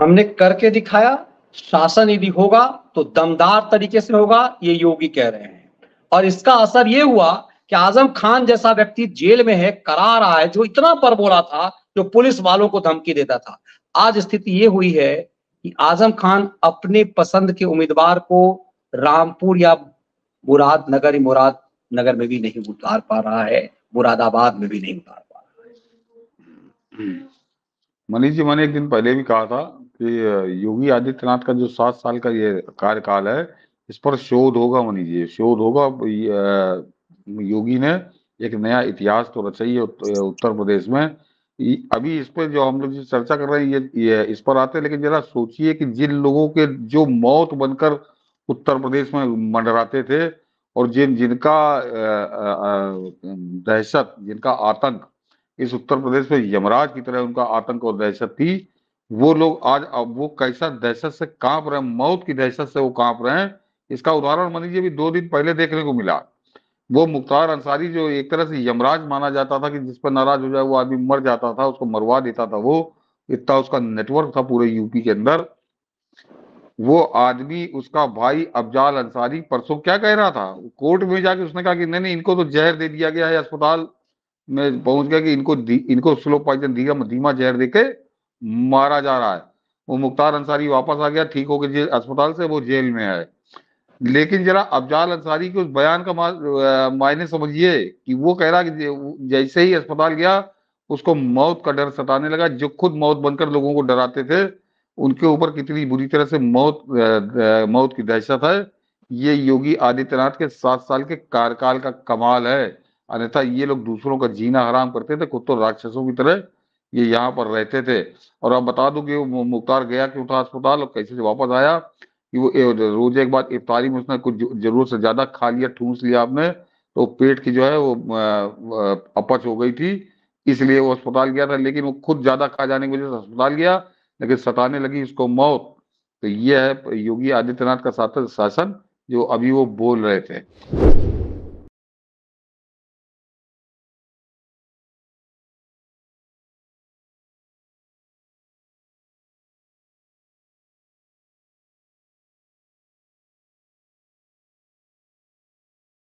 हमने करके दिखाया शासन यदि होगा तो दमदार तरीके से होगा ये योगी कह रहे हैं और इसका असर ये हुआ कि आजम खान जैसा व्यक्ति जेल में है करा रहा है जो इतना पर बोला था जो पुलिस वालों को धमकी देता था आज स्थिति ये हुई है कि आजम खान अपने पसंद के उम्मीदवार को रामपुर या मुराद नगर मुराद नगर में भी नहीं उतार पा रहा है मुरादाबाद में भी नहीं उतार पा रहा है मनीष जी मैंने एक दिन पहले भी कहा था कि योगी आदित्यनाथ का जो सात साल का ये कार्यकाल है इस पर शोध होगा मनी जी शोध होगा योगी ने एक नया इतिहास तो रचा ही उत्तर प्रदेश में अभी इस पर जो हम लोग चर्चा कर रहे हैं ये, ये इस पर आते हैं लेकिन जरा सोचिए कि जिन लोगों के जो मौत बनकर उत्तर प्रदेश में मंडराते थे और जिन जिनका दहशत जिनका आतंक इस उत्तर प्रदेश में यमराज की तरह उनका आतंक और दहशत थी वो लोग आज अब वो कैसा दहशत से कांप रहे हैं मौत की दहशत से वो कांप रहे हैं इसका उदाहरण मान लीजिए भी दो दिन पहले देखने को मिला वो मुख्तार अंसारी जो एक तरह से यमराज माना जाता था कि जिस पर नाराज हो जाए वो आदमी मर जाता था उसको मरवा देता था वो इतना उसका नेटवर्क था पूरे यूपी के अंदर वो आदमी उसका भाई अफजाल अंसारी परसों क्या कह रहा था कोर्ट में जाके उसने कहा कि नहीं नहीं इनको तो जहर दे दिया गया है अस्पताल में पहुंच गया कि इनको इनको स्लो पॉइजन दिया धीमा जहर दे के मारा जा रहा है वो मुख्तार अंसारी वापस आ गया ठीक होकर अस्पताल से वो जेल में है लेकिन जरा अफजाल अंसारी के उस बयान का मायने समझिए कि वो कह रहा कि जैसे ही अस्पताल गया उसको मौत का डर सताने लगा जो खुद मौत बनकर लोगों को डराते थे उनके ऊपर कितनी बुरी तरह से मौत मौत की दहशत है ये योगी आदित्यनाथ के सात साल के कार्यकाल का कमाल है अन्यथा ये लोग दूसरों का जीना हराम करते थे खुद तो राक्षसों की तरह ये यहाँ पर रहते थे और आप बता दूं कि वो मुख्तार गया क्यों था अस्पताल और कैसे से वापस आया कि वो रोज एक बार इफ्तारी में उसने कुछ जरूरत से ज्यादा खा लिया ठूस लिया आपने तो पेट की जो है वो अपच हो गई थी इसलिए वो अस्पताल गया था लेकिन वो खुद ज्यादा खा जाने की वजह से अस्पताल गया लेकिन सताने लगी उसको मौत तो ये है योगी आदित्यनाथ का शासन जो अभी वो बोल रहे थे